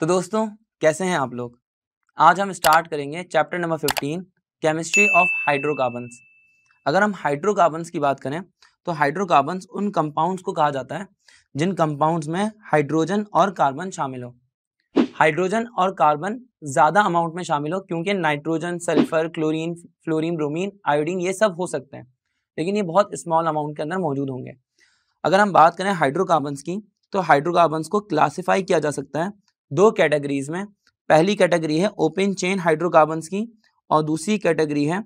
तो दोस्तों कैसे हैं आप लोग आज हम स्टार्ट करेंगे chapter number fifteen chemistry of hydrocarbons अगर हम हाइड्रोकार्बन्स की बात करें तो हाइड्रोकार्बन्स उन कंपाउंड्स को कहा जाता है जिन कंपाउंड्स में हाइड्रोजन और कार्बन शामिल हो हाइड्रोजन और कार्बन ज़्यादा अमाउंट में शामिल हो क्योंकि nitrogen sulphur chlorine fluorine bromine iodine ये सब हो सकते हैं लेकिन ये बहुत स्मॉल अमाउंट के अंदर मौजूद होंगे अगर हम बात करें हाइड्रोकार्बन्स की तो हाइड्रोकार्बन्स को क्लासीफाई किया जा सकता है दो कैटेगरीज में पहली कैटेगरी है ओपन चेन हाइड्रोकार्बन की और दूसरी कैटेगरी है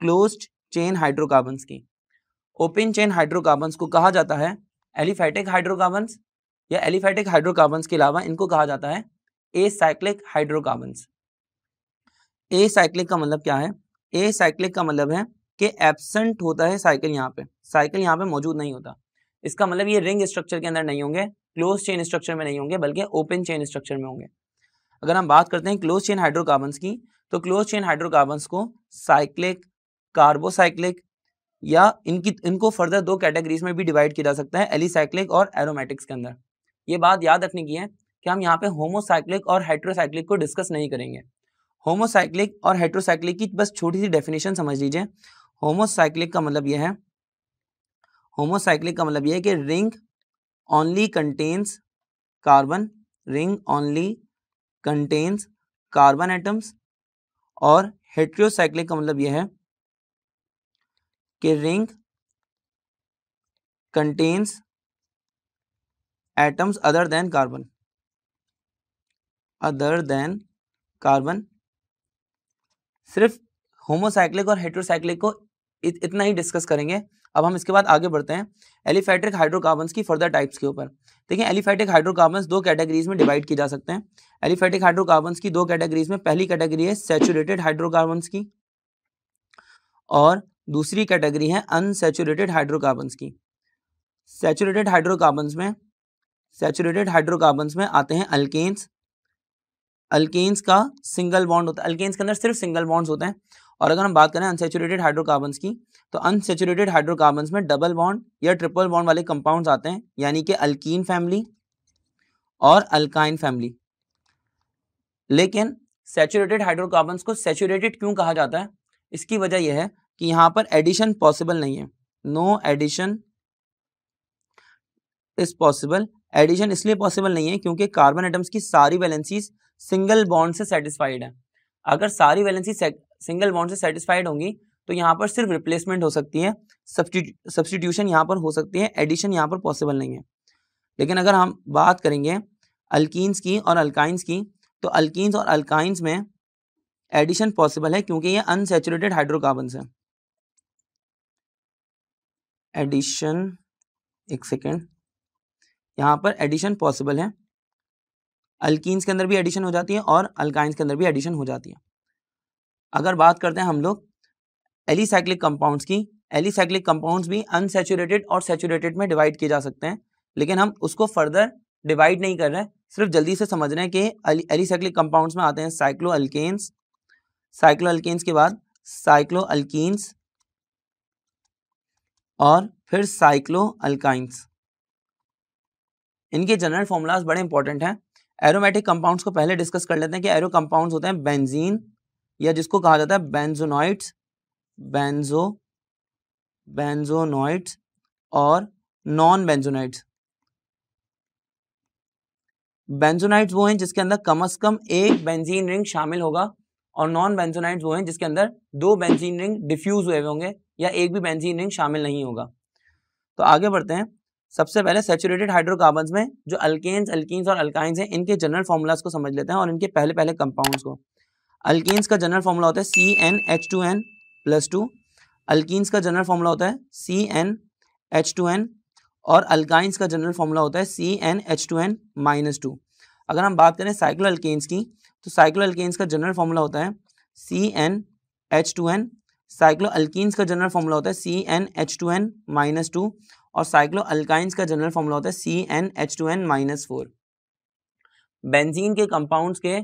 क्लोज्ड चेन हाइड्रोकार्बन की ओपन चेन हाइड्रोकार्बन को कहा जाता है एलिफैटिक हाइड्रोकार्बन या एलिफैटिक हाइड्रोकार्बन के अलावा इनको कहा जाता है acyclic hydrocarbon acyclic का मतलब क्या है ए साइक्लिक का मतलब है कि एबसेंट होता है साइकिल यहाँ पे साइकिल यहाँ पे मौजूद नहीं होता इसका मतलब ये रिंग स्ट्रक्चर के अंदर नहीं होंगे क्लोज चेन स्ट्रक्चर में नहीं होंगे बल्कि ओपन चेन स्ट्रक्चर में होंगे अगर हम बात करते हैं क्लोज चेन हाइड्रोकार्बन की तो क्लोज चेन हाइड्रोकार्बन को साइक्लिक कार्बोसाइक्लिक या इनकी इनको फर्दर दो कैटेगरीज में भी डिवाइड किया जा सकता है एलिसाइक्लिक और एरोमेटिक्स के अंदर ये बात याद रखने की है कि हम यहाँ पे होमोसाइक्लिक और हाइड्रोसाइक्लिक को डिस्कस नहीं करेंगे होमोसाइक्लिक और हाइड्रोसाइक्लिक की बस छोटी सी डेफिनेशन समझ लीजिए होमोसाइक्लिक का मतलब यह है होमोसाइक्लिक का मतलब यह है कि ring only contains carbon ring only contains carbon atoms और हेट्रोसाइक्लिक का मतलब यह है कि ring contains atoms other than carbon other than carbon सिर्फ होमोसाइक्लिक और हेट्रोसाइक्लिक को इत, इतना ही डिस्कस करेंगे अब हम इसके बाद आगे बढ़ते हैं एलिफैटिक हाइड्रोकार्बन्स की फर्दर टाइप्स के ऊपर देखिए एलिफैटिक हाइड्रोकार्बन्स दो कैटेगरीज में डिवाइड की जा सकते हैं एलिफैटिक हाइड्रोकार्बन्स की दो कैटेगरीज में पहली कैटेगरी है सेचुरेटेड हाइड्रोकार्बन्स की और दूसरी कैटेगरी है अनसेचुरेटेड हाइड्रोकार्बन्स की सेचुरेटेड हाइड्रोकार्बन्स में सेचुरेटेड हाइड्रोकार्बन्स में आते हैं अल्केन्स अल्केन्स का सिंगल बॉन्ड होता है अल्केन्स के अंदर सिर्फ सिंगल बॉन्ड्स होते हैं और अगर हम बात करें अनसेचुरेटेड हाइड्रोकार्बन की तो अनसेचुरेटेड हाइड्रोकार्बन में डबल बॉन्ड या ट्रिपल बॉन्ड वाले कंपाउंड आते हैं यानी कि अल्कीन फैमिली और अल्काइन फैमिली लेकिन सेचुरेटेड हाइड्रोकार्बन को सेचुरेटेड क्यों कहा जाता है इसकी वजह यह है कि यहां पर एडिशन पॉसिबल नहीं है no addition is possible addition इसलिए पॉसिबल नहीं है क्योंकि कार्बन एटम्स की सारी बैलेंसीज सिंगल बॉन्ड से सेटिस्फाइड है अगर सारी वैलेंसी सिंगल बॉन्ड से सेटिस्फाइड होंगी तो यहाँ पर सिर्फ रिप्लेसमेंट हो सकती है सब्सटीट्यूशन यहाँ पर हो सकती है एडिशन यहाँ पर पॉसिबल नहीं है लेकिन अगर हम बात करेंगे अल्किन्स की और अल्काइंस की तो अल्किस और अल्काइंस में एडिशन पॉसिबल है क्योंकि ये अनसेचुरेटेड हाइड्रोकार्बन है एडिशन एक सेकेंड यहाँ पर एडिशन पॉसिबल है अल्कीन्स के अंदर भी एडिशन हो जाती है और अल्काइंस के अंदर भी एडिशन हो जाती है अगर बात करते हैं हम लोग एलिसाइक्लिक कंपाउंड्स की एलिसाइक्लिक कंपाउंड्स भी अनसेचुरेटेड और सेचुरेटेड में डिवाइड किए जा सकते हैं लेकिन हम उसको फर्दर डिवाइड नहीं कर रहे हैं सिर्फ जल्दी से समझ रहे हैं कि एलिसाइक्लिक कंपाउंड्स में आते हैं साइक्लो अल्केन्स साइक्लो अल्केन्स के बाद साइक्लो अल्कीन्स और फिर साइक्लो अल्काइंस इनके जनरल फॉर्मूलाज बड़े इंपॉर्टेंट हैं एरोमेटिक कंपाउंड्स को पहले डिस्कस कर लेते हैं कि एरो कंपाउंड्स होते हैं बेंजीन या जिसको कहा जाता है बेंजोनॉइड्स बेंजो बेंजोनॉइड्स और नॉन बेंजोनॉइड्स बेंजोनाइट्स वो हैं जिसके अंदर कम से कम एक बेंजीन रिंग शामिल होगा और नॉन बेंजोनाइट्स वो हैं जिसके अंदर दो बेंजीन रिंग डिफ्यूज हुए होंगे या एक भी बेंजीन रिंग शामिल नहीं होगा तो आगे बढ़ते हैं सबसे पहले सेचुरेटेड हाइड्रोकार्बन में जो अल्केन्स अल्किस और अल्काइंस हैं इनके जनरल फॉर्मूलाज को समझ लेते हैं और इनके पहले पहले कंपाउंड्स को अल्किस का जनरल फॉर्मूला होता है C N H two N plus two अल्किस का जनरल फॉर्मूला होता है C N H two N और अल्काइंस का जनरल फॉर्मूला होता है C N H two N minus two अगर हम बात करें साइक्लो अल्केन्स की तो साइक्लो अल्केन्स का जनरल फॉर्मूला होता है C N H two N cycloalkenes का जनरल फॉर्मूला होता है C N H two N minus to और साइक्लो अल्काइंस का जनरल फॉर्मूला होता है C N H two N minus four benzene के कंपाउंड्स के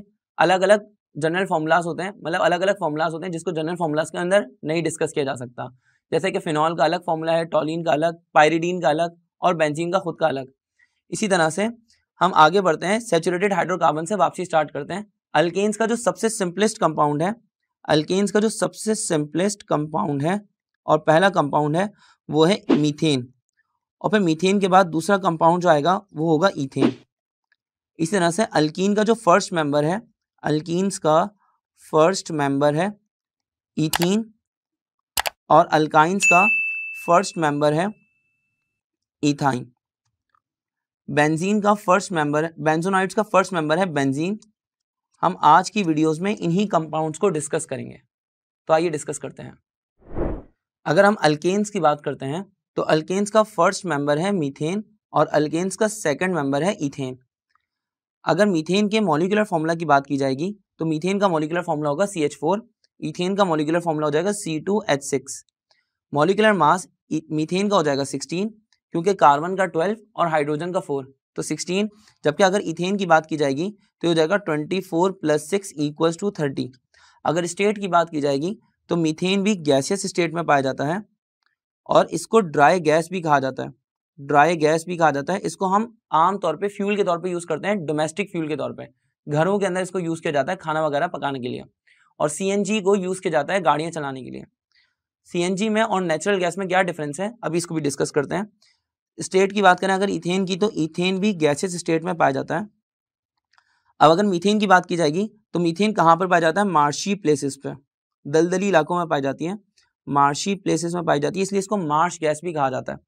अलग अलग जनरल फॉर्मूलाज होते हैं मतलब अलग अलग फॉर्मूलाज होते हैं जिसको जनरल फॉर्मूलाज के अंदर नहीं डिस्कस किया जा सकता जैसे कि फिनॉल का अलग फॉर्मूला है टॉलिन का अलग पायरिडीन का अलग और बेंजीन का खुद का अलग इसी तरह से हम आगे बढ़ते हैं सेचुरेटेड हाइड्रोकार्बन से वापसी स्टार्ट करते हैं अल्केन्स का जो सबसे सिंपलेस्ट कंपाउंड है अल्केन्स का जो सबसे सिंपलेस्ट कंपाउंड है और पहला कंपाउंड है वो है मीथेन और फिर मीथेन के बाद दूसरा कंपाउंड जो आएगा वो होगा ईथेन इस तरह से अल्कीन का जो फर्स्ट मेंबर है अल्कीन्स का फर्स्ट मेंबर है ईथीन और अल्काइंस का फर्स्ट मेंबर है इथाइन बेंजीन का फर्स्ट मेंबर बेंजोनाइड्स का फर्स्ट मेंबर है बेंजीन हम आज की वीडियोस में इन्हीं कंपाउंड्स को डिस्कस करेंगे तो आइए डिस्कस करते हैं अगर हम अल्केन्स की बात करते हैं तो अल्केन्स का फर्स्ट मेंबर है मीथेन और अल्केन्स का सेकंड मेंबर है इथेन अगर मीथेन के मॉलिकुलर फॉर्मूला की बात की जाएगी तो मीथेन का मॉलिकुलर फॉर्मूला होगा सी एच फोर इथेन का मॉलिकुलर फॉर्मूला हो जाएगा C two H six molecular mass methane का हो जाएगा सिक्सटीन क्योंकि कार्बन का ट्वेल्व और हाइड्रोजन का फोर तो सिक्सटीन जबकि अगर इथेन की बात की जाएगी तो हो जाएगा twenty four plus six equals two thirty अगर स्टेट की बात की जाएगी तो मीथेन भी गैसियस स्टेट में पाया जाता है और इसको ड्राई गैस भी कहा जाता है ड्राई गैस भी कहा जाता है इसको हम आम तौर पे फ्यूल के तौर पे यूज़ करते हैं डोमेस्टिक फ्यूल के तौर पे घरों के अंदर इसको यूज़ किया जाता है खाना वगैरह पकाने के लिए और सी को यूज़ किया जाता है गाड़ियाँ चलाने के लिए सी में और नेचुरल गैस में क्या डिफरेंस है अभी इसको भी डिस्कस करते हैं स्टेट की बात करें अगर इथेन की तो इथेन भी गैसेज स्टेट में पाया जाता है अब अगर मीथेन की बात की जाएगी तो मीथेन कहाँ पर पाया जाता है मार्शी प्लेसेस पे दलदली इलाकों में पाई जाती है मार्शी प्लेसेस में पाई जाती है इसलिए इसको मार्श गैस भी कहा जाता है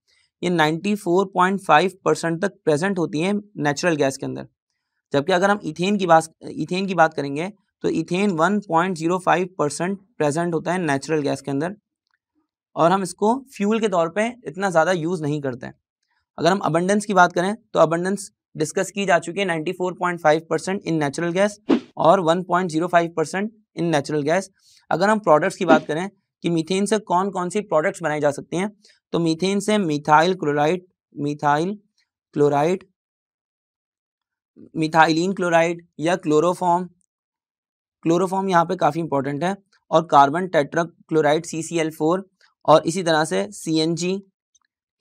ये 94.5 परसेंट तक प्रेजेंट होती है नेचुरल गैस के अंदर जबकि अगर हम इथेन की बात इथेन की बात करेंगे तो इथेन 1.05 परसेंट प्रेजेंट होता है नेचुरल गैस के अंदर और हम इसको फ्यूल के तौर पे इतना ज़्यादा यूज़ नहीं करते हैं अगर हम अबंडेंस की बात करें तो अबंडेंस डिस्कस की जा चुकी है ninety percent in natural gas और one percent in natural gas अगर हम प्रोडक्ट्स की बात करें कि मीथेन से कौन कौन सी प्रोडक्ट्स बनाए जा सकते हैं तो मीथेन से methyl chloride methyl chloride methylene chloride या क्लोरोफॉर्म क्लोरोफॉर्म यहाँ पे काफ़ी इंपॉर्टेंट है और carbon tetrachloride C C L four और इसी तरह से सी एन जी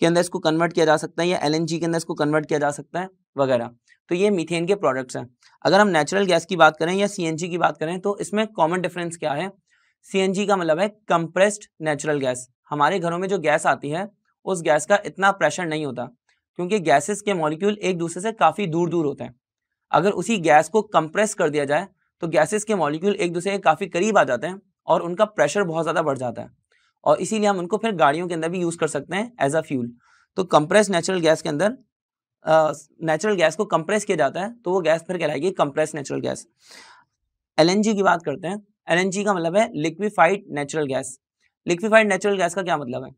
के अंदर इसको कन्वर्ट किया जा सकता है या एल एन जी के अंदर इसको कन्वर्ट किया जा सकता है वगैरह तो ये मीथेन के प्रोडक्ट्स हैं अगर हम नेचुरल गैस की बात करें या सी एन जी की बात करें तो इसमें कॉमन डिफरेंस क्या है सी का मतलब है कंप्रेस्ड नेचुरल गैस हमारे घरों में जो गैस आती है उस गैस का इतना प्रेशर नहीं होता क्योंकि गैसेस के मॉलिक्यूल एक दूसरे से काफ़ी दूर दूर होते हैं अगर उसी गैस को कंप्रेस कर दिया जाए तो गैसेस के मॉलिक्यूल एक दूसरे के काफ़ी करीब आ जाते हैं और उनका प्रेशर बहुत ज़्यादा बढ़ जाता है और इसीलिए हम उनको फिर गाड़ियों के अंदर भी यूज़ कर सकते हैं एज अ फ्यूल तो कंप्रेस नेचुरल गैस के अंदर नेचुरल गैस को कंप्रेस किया जाता है तो वो गैस फिर कहलाएगी कंप्रेस नेचुरल गैस एल की बात करते हैं एलएनजी का मतलब है liquefied natural gas liquefied natural gas का क्या मतलब है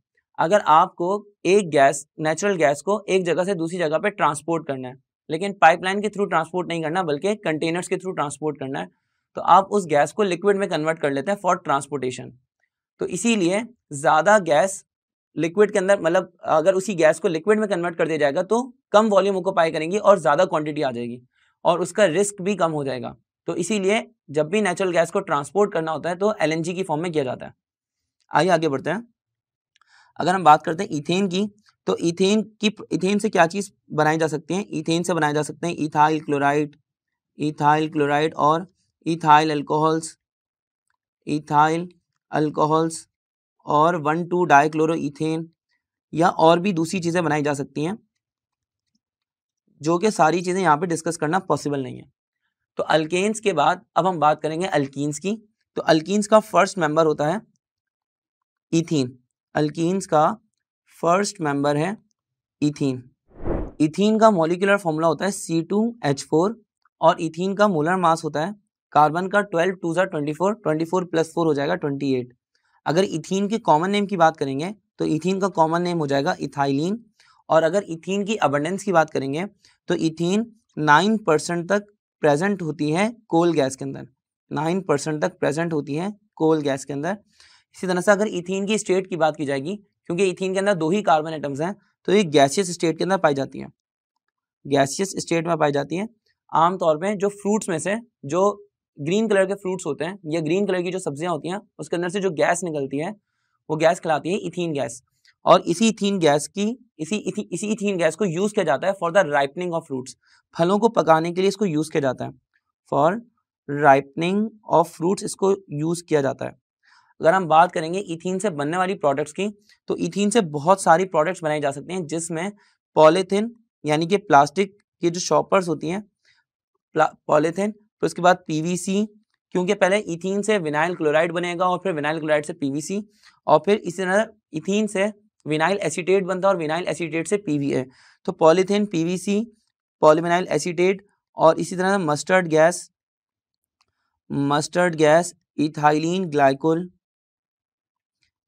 अगर आपको एक गैस नेचुरल गैस को एक जगह से दूसरी जगह पर ट्रांसपोर्ट करना है लेकिन पाइपलाइन के थ्रू ट्रांसपोर्ट नहीं करना बल्कि कंटेनर्स के थ्रू ट्रांसपोर्ट करना है तो आप उस गैस को लिक्विड में कन्वर्ट कर लेते हैं फॉर ट्रांसपोर्टेशन तो इसीलिए ज़्यादा गैस लिक्विड के अंदर मतलब अगर उसी गैस को लिक्विड में कन्वर्ट कर दिया जाएगा तो कम वॉल्यूम पाई करेंगी और ज़्यादा क्वांटिटी आ जाएगी और उसका रिस्क भी कम हो जाएगा तो इसीलिए जब भी नेचुरल गैस को ट्रांसपोर्ट करना होता है तो एल की फॉर्म में किया जाता है आइए आगे बढ़ते हैं अगर हम बात करते हैं इथेन की तो इथेन की इथेन से क्या चीज़ बनाई जा सकती है इथेन से बनाए जा सकते हैं इथाइल क्लोराइड इथाइल क्लोराइड और इथाइल अल्कोहल्स इथाइल अल्कोहल्स और वन टू डाइक्लोरो इथेन या और भी दूसरी चीज़ें बनाई जा सकती हैं जो कि सारी चीज़ें यहाँ पे डिस्कस करना पॉसिबल नहीं है तो अल्केन्स के बाद अब हम बात करेंगे अल्किन्स की तो अल्किस का फर्स्ट मेंबर होता है इथीन अल्किस का फर्स्ट मेंबर है इथीन इथीन का मोलिकुलर फॉर्मूला होता है सी टू एच फोर और इथीन का मोलर मास होता है कार्बन का ट्वेल्व टू जार twenty four twenty four plus four हो जाएगा ट्वेंटी एट अगर इथीन के कॉमन नेम की बात करेंगे तो इथीन का कॉमन नेम हो जाएगा इथाइलिन और अगर इथीन की अबंडेंस की बात करेंगे तो इथीन नाइन परसेंट तक प्रेजेंट होती हैं कोल गैस के अंदर नाइन परसेंट तक प्रेजेंट होती हैं कोल गैस के अंदर इसी तरह से अगर इथीन की स्टेट की बात की जाएगी क्योंकि इथीन के अंदर दो ही कार्बन आइटम्स हैं तो ये गैसियस स्टेट के अंदर पाई जाती हैं गैसियस स्टेट में पाई जाती हैं आमतौर पर जो फ्रूट्स में से जो ग्रीन कलर के फ्रूट्स होते हैं या ग्रीन कलर की जो सब्जियां होती हैं उसके अंदर से जो गैस निकलती है वो गैस खिलाती है इथीन गैस और इसी थीन गैस की इसी इसी इसी इथीन गैस को यूज़ किया जाता है for the ripening of fruits फलों को पकाने के लिए इसको यूज़ किया जाता है फॉर राइपनिंग ऑफ फ्रूट्स इसको यूज़ किया जाता है अगर हम बात करेंगे इथीन से बनने वाली प्रोडक्ट्स की तो इथीन से बहुत सारी प्रोडक्ट्स बनाई जा सकती हैं जिसमें पॉलीथीन यानी कि प्लास्टिक की जो शॉपर्स होती हैं पॉलीथीन फिर उसके बाद पीवीसी क्योंकि पहले इथीन से विनाइल क्लोराइड बनेगा और फिर विनाइल क्लोराइड से पीवीसी और फिर इसी तरह इथीन से विनाइल एसीटेट बनता है और विनाइल एसीटेट से पी है तो पॉलीथीन पीवीसी पॉलीविनाइल एसीटेट और इसी तरह mustard gas mustard gas ethylene glycol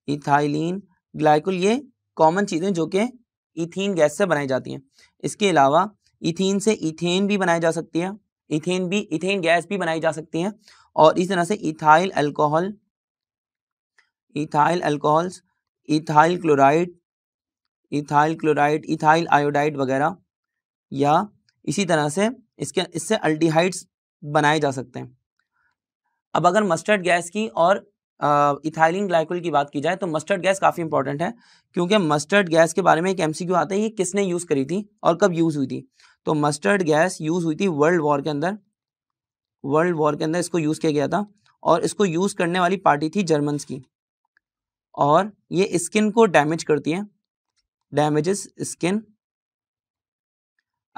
ethylene glycol ये कॉमन चीज़ें जो कि इथीन गैस से बनाई जाती हैं इसके अलावा इथीन से इथेन भी बनाई जा सकती है इथेन भी इथेन गैस भी बनाई जा सकती है और इस तरह से ethyl alcohol ethyl alcohols ethyl chloride ethyl chloride ethyl iodide वगैरह या इसी तरह से इसके इससे अल्टीहाइड्स बनाए जा सकते हैं अब अगर मस्टर्ड गैस की और इथाइलिन ग्लाइकोल की बात की जाए तो मस्टर्ड गैस काफ़ी इंपॉर्टेंट है क्योंकि मस्टर्ड गैस के बारे में एक एमसीक्यू आता है ये किसने यूज़ करी थी और कब यूज़ हुई थी तो मस्टर्ड गैस यूज़ हुई थी वर्ल्ड वॉर के अंदर वर्ल्ड वॉर के अंदर इसको यूज़ किया गया था और इसको यूज़ करने वाली पार्टी थी जर्मन्स की और ये स्किन को डैमेज करती है डैमेजेस स्किन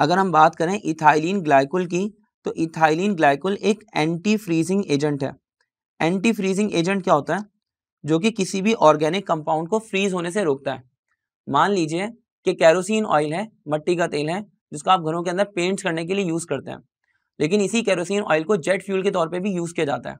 अगर हम बात करें इथाइलिन ग्लाइकोल की तो इथाइलिन ग्लाइकोल एक एंटी फ्रीजिंग एजेंट है एंटी फ्रीजिंग एजेंट क्या होता है जो कि किसी भी ऑर्गेनिक कंपाउंड को फ्रीज होने से रोकता है मान लीजिए कि कैरोसिन ऑयल है मट्टी का तेल है जिसको आप घरों के अंदर पेंट्स करने के लिए यूज़ करते हैं लेकिन इसी कैरोसिन ऑयल को जेट फ्यूल के तौर पे भी यूज़ किया जाता है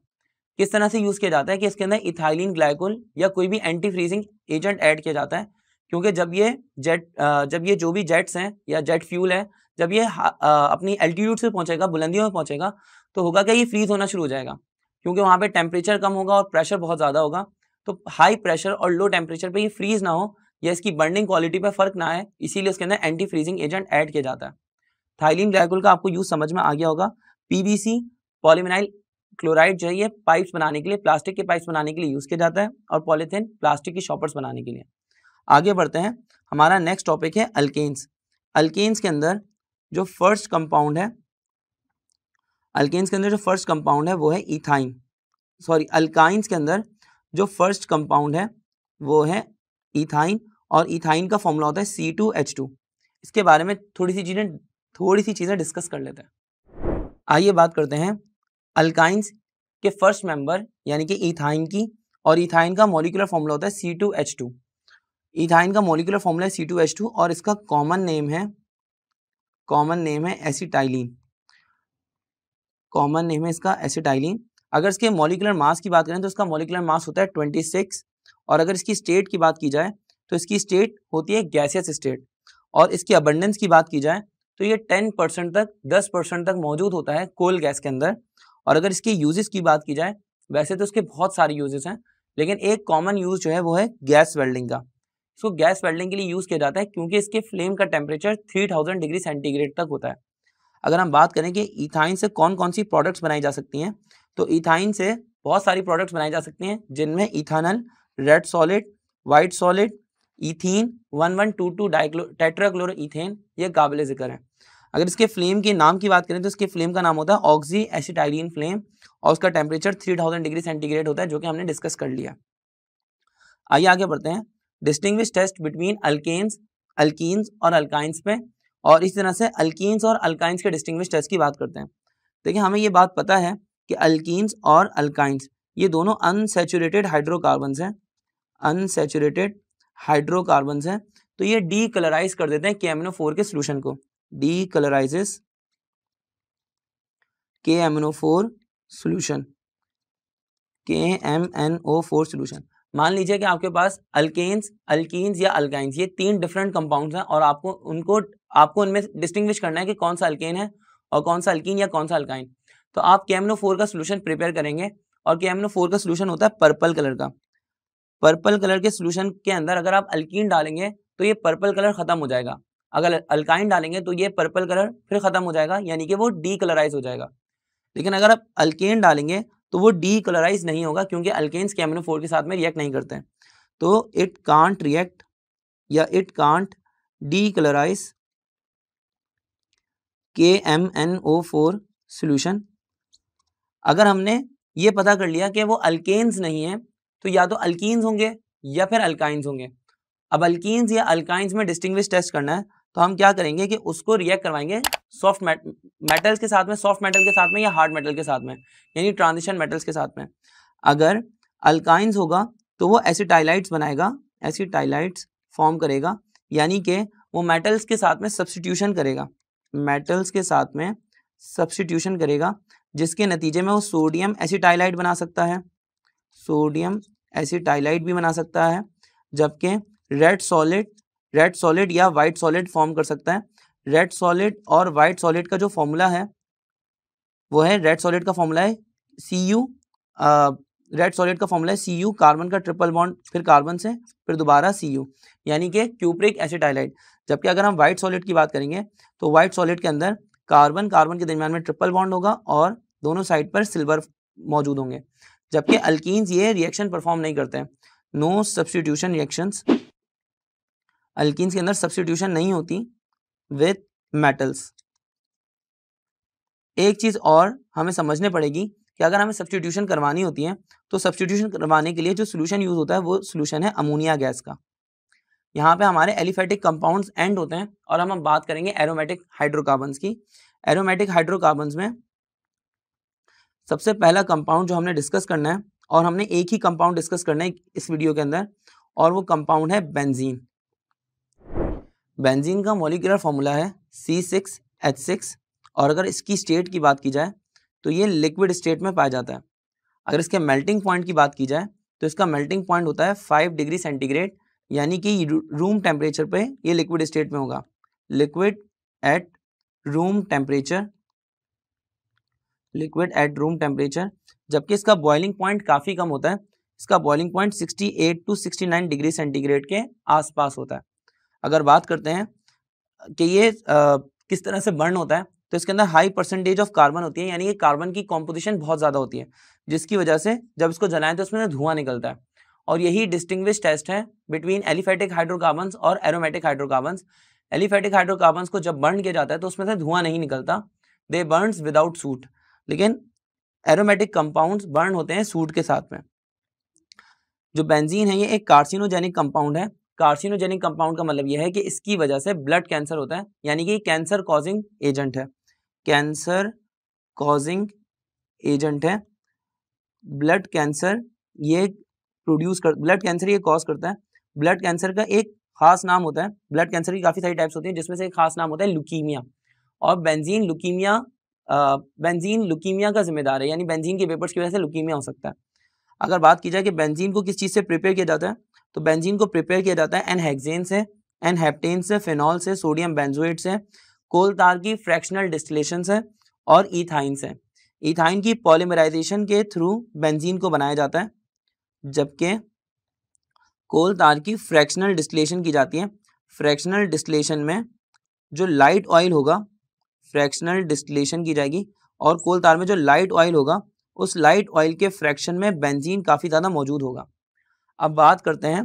किस तरह से यूज़ किया जाता है कि इसके अंदर इथाइलिन ग्लाइकोल या कोई भी एंटी फ्रीजिंग एजेंट ऐड किया जाता है क्योंकि जब ये जेट जब ये जो भी जेट्स हैं या जेट फ्यूल है जब ये अपनी एल्टीट्यूड से पहुंचेगा बुलंदियों में पहुंचेगा तो होगा क्या ये फ्रीज होना शुरू हो जाएगा क्योंकि वहाँ पे टेम्परेचर कम होगा और प्रेशर बहुत ज़्यादा होगा तो हाई प्रेशर और लो टेम्परेचर पर ये फ्रीज ना हो या इसकी बर्निंग क्वालिटी पर फर्क ना आए इसीलिए उसके अंदर एंटी फ्रीजिंग एजेंट ऐड किया जाता है थाइलिन ग्लाइकोल का आपको यूज समझ में आ गया होगा पीबीसी पॉलीमिनाइल क्लोराइड जो है ये पाइप्स बनाने के लिए प्लास्टिक के पाइप्स बनाने के लिए यूज़ किया जाता है और पॉलीथीन प्लास्टिक की शॉपर्स बनाने के लिए आगे बढ़ते हैं हमारा नेक्स्ट टॉपिक है अल्केन्स अल्केन्स के अंदर जो फर्स्ट कंपाउंड है अल्केन्स के अंदर जो फर्स्ट कंपाउंड है वो है इथाइन सॉरी अल्काइंस के अंदर जो फर्स्ट कंपाउंड है वो है इथाइन और इथाइन का फॉर्मूला होता है सी टू एच टू इसके बारे में थोड़ी सी चीज़ें थोड़ी सी चीज़ें डिस्कस कर लेते हैं आइए बात करते हैं अल्काइंस के फर्स्ट मेंबर यानी कि इथाइन की और इथाइन का मोलिकुलर फॉर्मूला होता है C2H2 इथाइन का मोलिकुलर फॉर्मूला है C2H2 और इसका कॉमन नेम है कॉमन नेम है एसिटाइलिन कॉमन नेम है इसका एसिटाइलिन अगर इसके मोलिकुलर मास की बात करें तो इसका मोलिकुलर मास होता है ट्वेंटी सिक्स और अगर इसकी स्टेट की बात की जाए तो इसकी स्टेट होती है गैसियस स्टेट और इसकी अबंडेंस की बात की जाए तो ये टेन परसेंट तक दस परसेंट तक मौजूद होता है कोल गैस के अंदर और अगर इसके यूजेस की बात की जाए वैसे तो इसके बहुत सारे यूजेस हैं लेकिन एक कॉमन यूज जो है वो है गैस वेल्डिंग का इसको गैस वेल्डिंग के लिए यूज़ किया जाता है क्योंकि इसके फ्लेम का टेम्परेचर थ्री डिग्री सेंटीग्रेड तक होता है अगर हम बात करें कि इथाइन से कौन कौन सी प्रोडक्ट्स बनाई जा सकती हैं तो इथाइन से बहुत सारी प्रोडक्ट्स बनाई जा सकती हैं जिनमें ethanal red solid white solid ethene one one two two dichloro tetrachloro ethane ये काबिल ज़िक्र है अगर इसके फ्लेम के नाम की बात करें तो इसके फ्लेम का नाम होता है ऑक्सी एसिटाइलिन फ्लेम और उसका टेम्परेचर 3000 डिग्री सेंटीग्रेड होता है जो कि हमने डिस्कस कर लिया आइए आगे बढ़ते हैं distinguishing test between alkanes alkenes और अल्काइंस पे और इस तरह से अल्कीन्स और अल्काइंस के डिस्टिंग टेस्ट की बात करते हैं देखिए हमें ये बात पता है कि अल्कीन्स और अल्काइंस ये दोनों अनसेचुरेटेड हाइड्रोकार्बन हैं अनसेचुरेटेड हाइड्रोकार्बन हैं तो ये डीकलराइज कर देते हैं के फोर के सोल्यूशन को decolorize KMNO4 solution KMNO4 solution मान लीजिए कि आपके पास अल्केन्स अल्किन्स या अल्काइंस ये तीन डिफरेंट कंपाउंड्स हैं और आपको उनको आपको उनमें डिस्टिंग्विश करना है कि कौन सा अल्केन है और कौन सा अल्किन या कौन सा अल्काइन तो आप कैमनो फोर का सोल्यूशन प्रिपेयर करेंगे और कैमनो फोर का सोल्यूशन होता है पर्पल कलर का पर्पल कलर के सोल्यूशन के अंदर अगर आप अल्कीन डालेंगे तो ये पर्पल कलर खत्म हो जाएगा अगर अल्काइन डालेंगे तो ये पर्पल कलर फिर खत्म हो जाएगा यानी कि वो डी कलराइज हो जाएगा लेकिन अगर आप अल्केन डालेंगे तो वो डी कलराइज नहीं होगा क्योंकि अल्केन्स कैमिनो फोर के साथ में रिएक्ट नहीं करते हैं तो इट कांट रिएक्ट या it can't decolourise K M N O four solution अगर हमने ये पता कर लिया कि वो अल्केन्स नहीं है तो या तो अल्किन्स होंगे या फिर अल्काइंस होंगे अब अल्किस या अल्काइंस में डिस्टिंग्विश टेस्ट करना है तो हम क्या करेंगे कि उसको रिएक्ट करवाएंगे सॉफ्ट मेटल्स के साथ में सॉफ्ट मेटल के साथ में या हार्ड मेटल के साथ में यानी ट्रांजिशन मेटल्स के साथ में अगर अल्काइंस होगा तो वो एसिटाइलाइट्स बनाएगा एसिटाइलाइट्स फॉर्म करेगा यानी कि वो मेटल्स के साथ में सब्सटीट्यूशन करेगा मेटल्स के साथ में सब्सटीट्यूशन करेगा जिसके नतीजे में वो सोडियम एसिटाइलाइट बना सकता है सोडियम एसिटाइलाइट भी बना सकता है जबकि रेड सॉलिड रेड सॉलिड या वाइट सॉलिड फॉर्म कर सकता है रेड सॉलिड और वाइट सॉलिड का जो फॉर्मूला है वो है रेड सॉलिड का फॉर्मूला है सी यू रेड सॉलिड का फॉर्मूला है सी यू कार्बन का ट्रिपल बॉन्ड फिर कार्बन से फिर दोबारा सी यू यानी कि क्यूप्रिक एसिटाइलाइड जबकि अगर हम व्हाइट सॉलिड की बात करेंगे तो व्हाइट सॉलिड के अंदर कार्बन कार्बन के दरमियान में ट्रिपल बॉन्ड होगा और दोनों साइड पर सिल्वर मौजूद होंगे जबकि अल्किस ये रिएक्शन परफॉर्म नहीं करते हैं नो सब्सटीट्यूशन रिएक्शंस अल्किन्स के अंदर सब्सटीट्यूशन नहीं होती विथ मेटल्स एक चीज़ और हमें समझने पड़ेगी कि अगर हमें सब्सटीट्यूशन करवानी होती है तो सब्सटीट्यूशन करवाने के लिए जो सोल्यूशन यूज़ होता है वो सोल्यूशन है अमोनिया गैस का यहाँ पे हमारे एलिफेटिक कंपाउंड्स एंड होते हैं और हम अब बात करेंगे एरोमेटिक हाइड्रोकार्बन की एरोमेटिक हाइड्रोकार्बन में सबसे पहला कंपाउंड जो हमने डिस्कस करना है और हमने एक ही कंपाउंड डिस्कस करना है इस वीडियो के अंदर और वो कंपाउंड है बेंजीन बेंजीन का मोलिकुलर फार्मूला है सी सिक्स एच सिक्स और अगर इसकी स्टेट की बात की जाए तो ये लिक्विड स्टेट में पाया जाता है अगर इसके मेल्टिंग पॉइंट की बात की जाए तो इसका मेल्टिंग पॉइंट होता है फाइव डिग्री सेंटीग्रेड यानी कि रूम टेम्परेचर पे ये लिक्विड स्टेट में होगा liquid at room temperature liquid at room temperature जबकि इसका बॉइलिंग पॉइंट काफ़ी कम होता है इसका boiling point 68 to 69 degree centigrade के आसपास होता है अगर बात करते हैं कि ये आ, किस तरह से बर्न होता है तो इसके अंदर हाई परसेंटेज ऑफ कार्बन होती है यानी कि कार्बन की कॉम्पोजिशन बहुत ज़्यादा होती है जिसकी वजह से जब इसको जलाएं तो उसमें धुआं निकलता है और यही डिस्टिंग्विश टेस्ट है बिटवीन एलिफेटिक हाइड्रोकार्बन और एरोमेटिक हाइड्रोकार्बन एलिफेटिक हाइड्रोकार्बन को जब बर्न किया जाता है तो उसमें से धुआं नहीं निकलता दे बर्न विदाउट सूट लेकिन एरोमेटिक कंपाउंड बर्न होते हैं सूट के साथ में जो बेंजीन है ये एक कार्सिनोजेनिक कंपाउंड है कार्सिनोजेनिक कंपाउंड का मतलब यह है कि इसकी वजह से ब्लड कैंसर होता है यानी कि कैंसर कॉजिंग एजेंट है कैंसर कॉजिंग एजेंट है ब्लड कैंसर ये प्रोड्यूस कर ब्लड कैंसर ये कॉज करता है ब्लड कैंसर का एक खास नाम होता है ब्लड कैंसर की काफ़ी सारी टाइप्स होती हैं जिसमें से एक खास नाम होता है लुकीमिया और बेंजीन लुकीमिया बेंजीन लुकीमिया का जिम्मेदार है यानी बेंजीन के पेपर्स की वजह से लुकीमिया हो सकता है अगर बात की जाए कि बेंजीन को किस चीज़ से प्रिपेयर किया जाता है तो बेंजीन को प्रिपेयर किया जाता है एन हेक्सेन से एन हेप्टेन से फिनॉल से सोडियम बेंजोएट से कोल तार की फ्रैक्शनल डिस्टिलेशन से और इथाइन से इथाइन की पॉलीमराइजेशन के थ्रू बेंजीन को बनाया जाता है जबकि कोल तार की फ्रैक्शनल डिस्टिलेशन की जाती है फ्रैक्शनल डिस्टिलेशन में जो लाइट ऑयल होगा फ्रैक्शनल डिस्टिलेशन की जाएगी और कोल तार में जो लाइट ऑयल होगा उस लाइट ऑयल के फ्रैक्शन में बेंजीन काफ़ी ज़्यादा मौजूद होगा अब बात करते हैं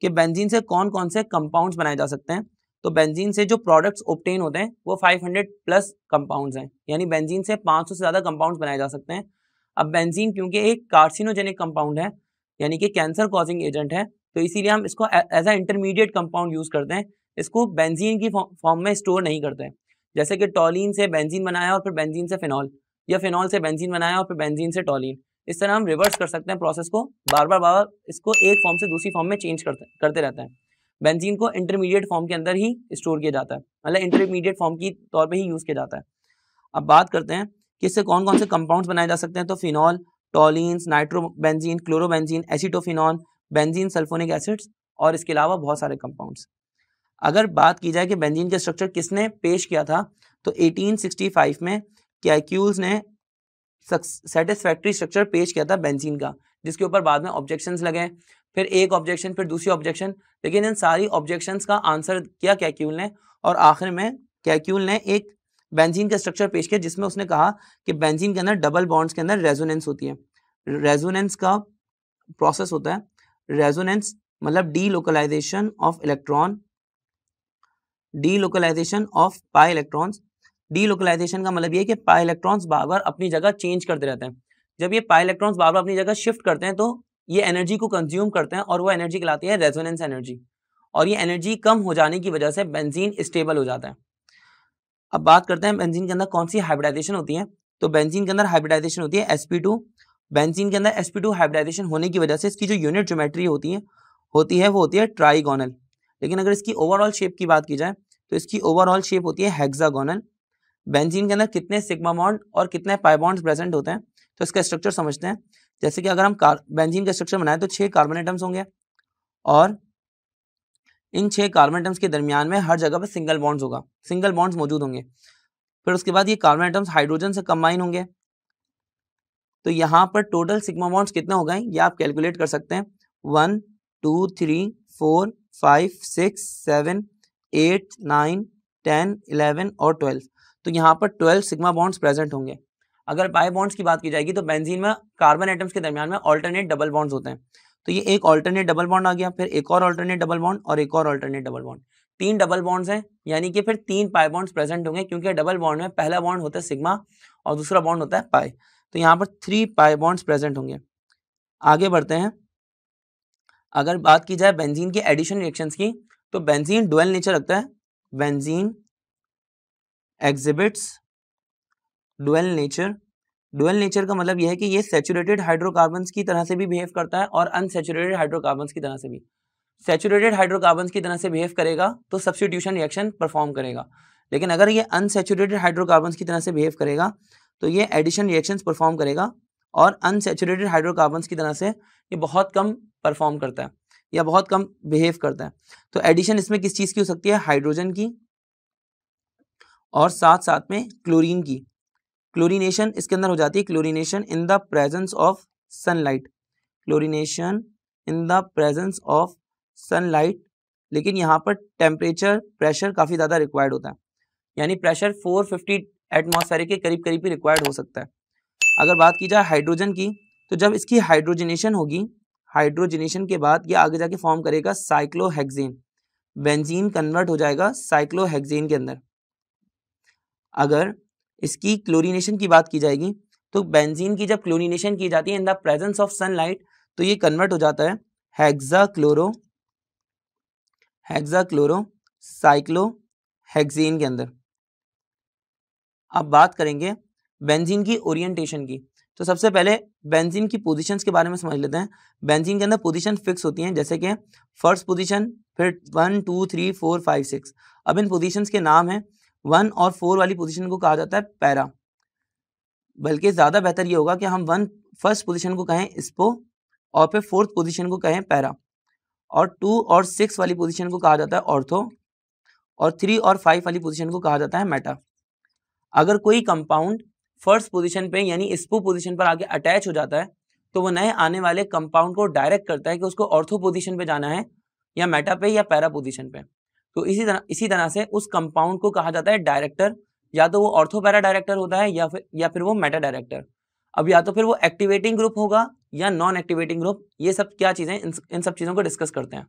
कि बेंजीन से कौन कौन से कंपाउंड्स बनाए जा सकते हैं तो बेंजीन से जो प्रोडक्ट्स ऑप्टेन होते हैं वो 500 प्लस कंपाउंड्स हैं यानी बेंजीन से 500 से ज़्यादा कंपाउंड्स बनाए जा सकते हैं अब बेंजीन क्योंकि एक कार्सिनोजेनिक कंपाउंड है यानी कि कैंसर कॉजिंग एजेंट है तो इसीलिए हम इसको as a intermediate compound use करते हैं इसको बेंजीन की फॉर्म में स्टोर नहीं करते जैसे कि टॉलिन से बेंजीन बनाया और फिर बेंजीन से फिनॉल या फिनॉल से बेंजीन बनाया और फिर बेंजीन से टॉलिन इस तरह हम रिवर्स कर सकते हैं प्रोसेस को बार बार बार इसको एक फॉर्म से दूसरी फॉर्म में चेंज करते करते रहते हैं बेंजीन को इंटरमीडिएट फॉर्म के अंदर ही स्टोर किया जाता है मतलब इंटरमीडिएट फॉर्म की तौर पर ही यूज़ किया जाता है अब बात करते हैं कि इससे कौन कौन से कंपाउंड्स बनाए जा सकते हैं तो phenol toluene nitrobenzene chlorobenzene acetophenone benzene sulphonic acids और इसके अलावा बहुत सारे कंपाउंड्स अगर बात की जाए कि बेंजीन का स्ट्रक्चर किसने पेश किया था तो एटीन में क्या ने सेटिस्फैक्ट्री स्ट्रक्चर पेश किया था बेंजीन का जिसके ऊपर बाद में ऑब्जेक्शंस लगे फिर एक ऑब्जेक्शन फिर दूसरी ऑब्जेक्शन लेकिन इन सारी ऑब्जेक्शंस का आंसर किया कैक्यूल ने और आखिर में कैक्यूल ने एक बेंजीन का स्ट्रक्चर पेश किया जिसमें उसने कहा कि बेंजीन के अंदर डबल बॉन्ड्स के अंदर रेजोनेंस होती है रेजोनेंस का प्रोसेस होता है रेजोनेंस मतलब delocalisation of electron delocalisation of pi electron delocalisation का मतलब ये कि पाई इलेक्ट्रॉन्स बार बार अपनी जगह चेंज करते रहते हैं जब ये पाई इलेक्ट्रॉन्स बार बार अपनी जगह शिफ्ट करते हैं तो ये एनर्जी को कंज्यूम करते हैं और वो एनर्जी कहलाती है रेजोनेंस एनर्जी और ये एनर्जी कम हो जाने की वजह से बेंजीन स्टेबल हो जाता है अब बात करते हैं बेंजीन के अंदर कौन सी हाइब्रिडाइजेशन होती है तो बेंजीन के अंदर हाइब्रिडाइजेशन होती है sp2 बेंजीन के अंदर sp2 हाइब्रिडाइजेशन होने की वजह से इसकी जो यूनिट ज्योमेट्री होती है होती है वो होती है ट्राइगोनल लेकिन अगर इसकी ओवरऑल शेप की बात की जाए तो इसकी ओवरऑल शेप होती है हेक्सागोनल बेंजीन के अंदर कितने सिग्मा बॉन्ड और कितने पाई बॉन्ड प्रेजेंट होते हैं तो इसका स्ट्रक्चर समझते हैं जैसे कि अगर हम बेंजीन का स्ट्रक्चर बनाए तो छह कार्बन आइटम्स होंगे और इन छह कार्बन आइटम्स के दरमियान में हर जगह पर सिंगल बॉन्ड्स होगा सिंगल बॉन्ड्स मौजूद होंगे फिर उसके बाद ये कार्बन आइटम्स हाइड्रोजन से कंबाइन होंगे तो यहाँ पर टोटल सिग्मा बॉन्ड्स कितने हो गए ये आप कैलकुलेट कर सकते हैं one two three four five six seven eight nine ten eleven और ट्वेल्व तो यहाँ पर ट्वेल्व सिग्मा बॉन्ड्स प्रेजेंट होंगे अगर बाय बॉन्ड्स की बात की जाएगी तो बेंजीन में कार्बन एटम्स के दरमियान में ऑल्टरनेट डबल बॉन्ड्स होते हैं तो ये एक ऑल्टरनेट डबल बॉन्ड आ गया फिर एक और ऑल्टरनेट डबल बॉन्ड और एक और ऑल्टरनेट डबल बॉन्ड तीन डबल बॉन्ड्स हैं यानी कि फिर तीन पाई बॉन्ड्स प्रेजेंट होंगे क्योंकि डबल बॉन्ड में पहला बॉन्ड होता है सिग्मा और दूसरा बॉन्ड होता है पाई तो यहाँ पर थ्री पाई बॉन्ड्स प्रेजेंट होंगे आगे बढ़ते हैं अगर बात की जाए बेंजीन के एडिशन रिएक्शंस की तो बेंजीन डुअल नेचर रखता है benzene exhibits dual nature dual nature का मतलब यह है कि ये सेचुरेटेड हाइड्रोकार्बन की तरह से भी बिहेव करता है और अनसेचुरेटेड हाइड्रोकार्बन की तरह से भी सेचुरेटेड हाइड्रोकार्बन की तरह से बिहेव करेगा तो सब्सिट्यूशन रिएक्शन परफॉर्म करेगा लेकिन अगर ये अनसेचुरेटेड हाइड्रोकार्बन की तरह से बिहेव करेगा तो ये एडिशन रिएक्शन परफॉर्म करेगा और अनसेचुरेटेड हाइड्रोकार्बन की तरह से ये बहुत कम परफॉर्म करता है या बहुत कम बिहेव करता है तो एडिशन इसमें किस चीज़ की हो सकती है हाइड्रोजन की और साथ साथ में क्लोरीन की क्लोरीनेशन इसके अंदर हो जाती है chlorination in the presence of sunlight chlorination in the presence of sunlight लेकिन यहाँ पर टेम्परेचर प्रेशर काफ़ी ज़्यादा रिक्वायर्ड होता है यानी प्रेशर 450 फिफ्टी के करीब करीब ही रिक्वायर्ड हो सकता है अगर बात की जाए हाइड्रोजन की तो जब इसकी हाइड्रोजनेशन होगी हाइड्रोजनेशन के बाद ये आगे जाके फॉर्म करेगा साइक्लोहेक्जेन बेंजीन कन्वर्ट हो जाएगा साइक्लोहेक्जेन के अंदर अगर इसकी क्लोरीनेशन की बात की जाएगी तो बेंजीन की जब क्लोरीनेशन की जाती है in the presence of sunlight तो ये कन्वर्ट हो जाता है hexa chloro hexa chloro cyclo hexane के अंदर अब बात करेंगे बेंजीन की ओरिएंटेशन की तो सबसे पहले बेंजीन की पोजीशंस के बारे में समझ लेते हैं बेंजीन के अंदर पोजीशन फिक्स होती हैं जैसे कि फर्स्ट पोजीशन फिर one two three four five six अब इन पोजीशंस के नाम हैं वन और फोर वाली पोजीशन को कहा जाता है पैरा बल्कि ज़्यादा बेहतर ये होगा कि हम वन फर्स्ट पोजीशन को कहें स्पो और फिर फोर्थ पोजीशन को कहें पैरा और टू और सिक्स वाली पोजीशन को कहा जाता है ऑर्थो और थ्री और फाइव वाली पोजीशन को कहा जाता है मेटा अगर कोई कंपाउंड फर्स्ट पोजीशन पे यानी स्पो पोजीशन पर आगे अटैच हो जाता है तो वो नए आने वाले कंपाउंड को डायरेक्ट करता है कि उसको ऑर्थो पोजीशन पे जाना है या मेटा पे या पैरा पोजीशन पे तो इसी तरह इसी तरह से उस कंपाउंड को कहा जाता है डायरेक्टर या तो वो ऑर्थोपैरा डायरेक्टर होता है या फिर या फिर वो मेटा डायरेक्टर अब या तो फिर वो एक्टिवेटिंग ग्रुप होगा या नॉन एक्टिवेटिंग ग्रुप ये सब क्या चीज़ें इन, इन सब चीज़ों को डिस्कस करते हैं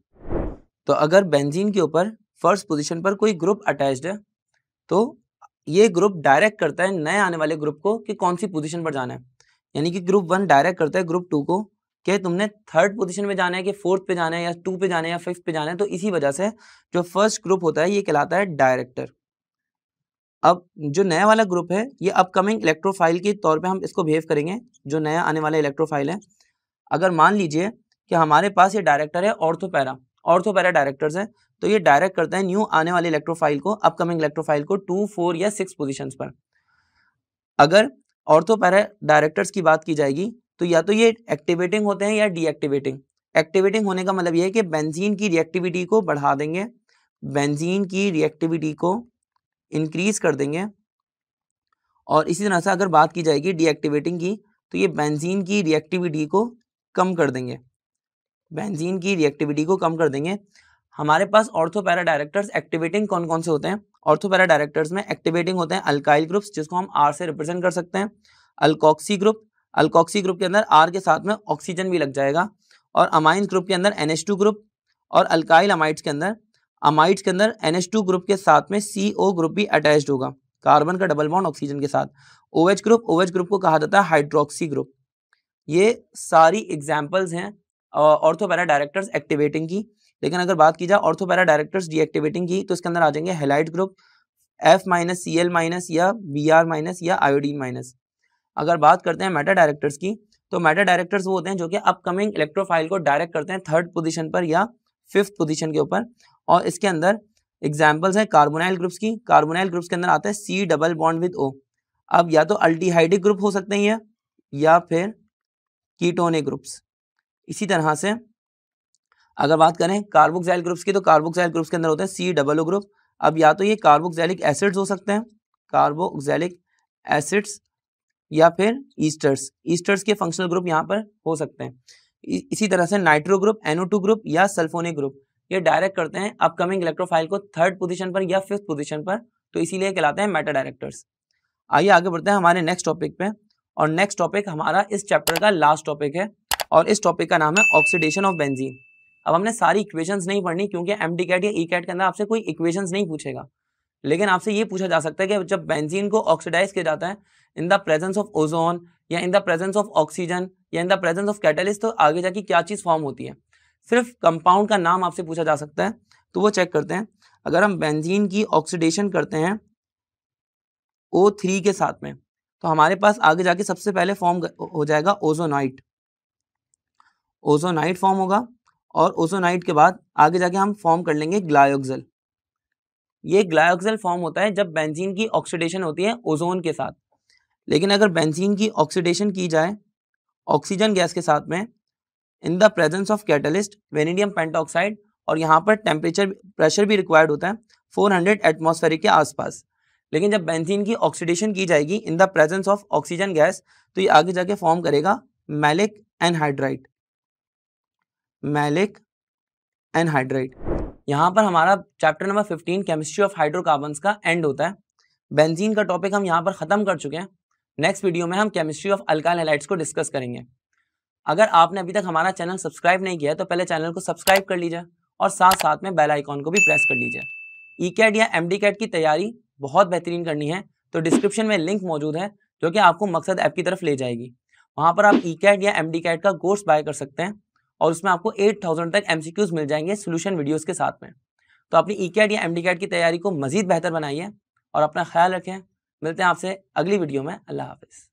तो अगर बेंजीन के ऊपर फर्स्ट पोजीशन पर कोई ग्रुप अटैच्ड है तो ये ग्रुप डायरेक्ट करता है नए आने वाले ग्रुप को कि कौन सी पोजीशन पर जाना है यानी कि ग्रुप वन डायरेक्ट करता है ग्रुप टू को कि तुमने थर्ड पोजीशन में जाना है कि फोर्थ पे जाना है या टू पे जाना है या फिफ्थ पे जाना है तो इसी वजह से जो फर्स्ट ग्रुप होता है ये कहलाता है डायरेक्टर अब जो नया वाला ग्रुप है ये अपकमिंग इलेक्ट्रोफाइल के तौर पे हम इसको बिहेव करेंगे जो नया आने वाला इलेक्ट्रोफाइल है अगर मान लीजिए कि हमारे पास ये डायरेक्टर है ऑर्थोपैरा ऑर्थोपैरा डायरेक्टर्स हैं तो ये डायरेक्ट करता है न्यू आने वाले इलेक्ट्रोफाइल को अपकमिंग इलेक्ट्रोफाइल को टू फोर या सिक्स पोजिशन पर अगर ऑर्थोपैरा डायरेक्टर्स की बात की जाएगी तो या तो ये एक्टिवेटिंग होते हैं या डीएक्टिवेटिंग एक्टिवेटिंग होने का मतलब ये है कि बेंजीन की रिएक्टिविटी को बढ़ा देंगे बेंजीन की रिएक्टिविटी को इंक्रीज कर देंगे और इसी तरह से अगर बात की जाएगी डीएक्टिवेटिंग की तो ये बेंजीन की रिएक्टिविटी को कम कर देंगे बेंजीन की रिएक्टिविटी को कम कर देंगे हमारे पास ऑर्थोपैरा डायरेक्टर्स एक्टिवेटिंग कौन कौन से होते हैं ऑर्थोपैरा डायरेक्टर्स में एक्टिवेटिंग होते हैं अल्काइल ग्रुप्स जिसको हम आर से रिप्रेजेंट कर सकते हैं अल्कोक्सी ग्रुप अल्कोक्सी ग्रुप के अंदर आर के साथ में ऑक्सीजन भी लग जाएगा और अमाइन ग्रुप के अंदर एन ग्रुप और अल्काइल अमाइड्स के अंदर अमाइड्स के अंदर एन ग्रुप के साथ में सी ग्रुप भी अटैच होगा कार्बन का डबल बॉन्ड ऑक्सीजन के साथ O OH group O OH group को कहा जाता है हाइड्रोक्सी ग्रुप ये सारी एग्जाम्पल्स हैं ऑर्थोपैरा डायरेक्टर्स एक्टिवेटिंग की लेकिन अगर बात की जाए ऑर्थोपैरा डायरेक्टर्स डीएक्टिवेटिंग की तो इसके अंदर आ जाएंगे halide group F minus C L minus या बी आर माइनस या आयोडीन माइनस अगर बात करते हैं मेटा डायरेक्टर्स की तो मेटा डायरेक्टर्स वो होते हैं जो कि अपकमिंग इलेक्ट्रोफाइल को डायरेक्ट करते हैं थर्ड पोजिशन पर या फिफ्थ पोजिशन के ऊपर और इसके अंदर एग्जाम्पल्स हैं कार्बोनाइल ग्रुप्स की कार्बोनाइल ग्रुप्स के अंदर आता है C double bond with O अब या तो अल्टीहाइडिक ग्रुप हो सकते हैं या फिर कीटोनिक ग्रुप्स इसी तरह से अगर बात करें कार्बोक्साइल ग्रुप्स की तो कार्बोक्साइल ग्रुप्स के अंदर होते हैं सी डबल ओ ग्रुप अब या तो ये कार्बोक्साइलिक एसिड्स हो सकते हैं कार्बोक्साइलिक एसिड्स या फिर ईस्टर्स ईस्टर्स के फंक्शनल ग्रुप यहाँ पर हो सकते हैं इसी तरह से नाइट्रो ग्रुप एनओ ग्रुप या सल्फोनिक ग्रुप ये डायरेक्ट करते हैं अपकमिंग इलेक्ट्रोफाइल को थर्ड पोजीशन पर या फिफ्थ पोजीशन पर तो इसीलिए कहलाते हैं मेटा डायरेक्टर्स आइए आगे बढ़ते हैं हमारे नेक्स्ट टॉपिक पे और नेक्स्ट टॉपिक हमारा इस चैप्टर का लास्ट टॉपिक है और इस टॉपिक का नाम है ऑक्सीडेशन ऑफ बेंजीन अब हमने सारी इक्वेशंस नहीं पढ़नी क्योंकि एम कैट या ई e कैट के अंदर आपसे कोई इक्वेशंस नहीं पूछेगा लेकिन आपसे ये पूछा जा सकता है कि जब बेंजीन को ऑक्सीडाइज किया जाता है in the presence of ozone या in the presence of oxygen या in the presence of catalyst तो आगे जाके क्या चीज़ फॉर्म होती है सिर्फ कंपाउंड का नाम आपसे पूछा जा सकता है तो वो चेक करते हैं अगर हम बेंजीन की ऑक्सीडेशन करते हैं ओ थ्री के साथ में तो हमारे पास आगे जाके सबसे पहले फॉर्म हो जाएगा ओजोनाइट ओजोनाइट फॉर्म होगा और ओजोनाइट के बाद आगे जाके हम फॉर्म कर लेंगे ग्लायोक्सल ये ग्लायोक्सिल फॉर्म होता है जब बेंजीन की ऑक्सीडेशन होती है ओजोन के साथ लेकिन अगर बेंजीन की ऑक्सीडेशन की जाए ऑक्सीजन गैस के साथ में in the presence of catalyst vanadium pentoxide और यहाँ पर टेम्परेचर प्रेशर भी रिक्वायर्ड होता है 400 हंड्रेड के आसपास लेकिन जब बेंजीन की ऑक्सीडेशन की जाएगी in the presence of oxygen gas तो ये आगे जाके फॉर्म करेगा मैलिक एनहाइड्राइट मैलिक एनहाइड्राइट यहाँ पर हमारा chapter number fifteen chemistry of hydrocarbon का एंड होता है बेंजीन का टॉपिक हम यहाँ पर ख़त्म कर चुके हैं नेक्स्ट वीडियो में हम केमिस्ट्री ऑफ अल्काइल हेलाइट्स को डिस्कस करेंगे अगर आपने अभी तक हमारा चैनल सब्सक्राइब नहीं किया है तो पहले चैनल को सब्सक्राइब कर लीजिए और साथ साथ में बेल आइकॉन को भी प्रेस कर लीजिए ई कैट या एम डी कैट की तैयारी बहुत बेहतरीन करनी है तो डिस्क्रिप्शन में लिंक मौजूद है जो कि आपको मकसद ऐप की तरफ ले जाएगी वहाँ पर आप ई कैट या एम डी कैट का कोर्स बाय कर सकते हैं और उसमें आपको 8000 तक एमसीक्यूज मिल जाएंगे सोल्यूशन वीडियोस के साथ में तो अपनी ई e या एम की तैयारी को मजीद बेहतर बनाइए और अपना ख्याल रखें मिलते हैं आपसे अगली वीडियो में अल्लाह हाफिज़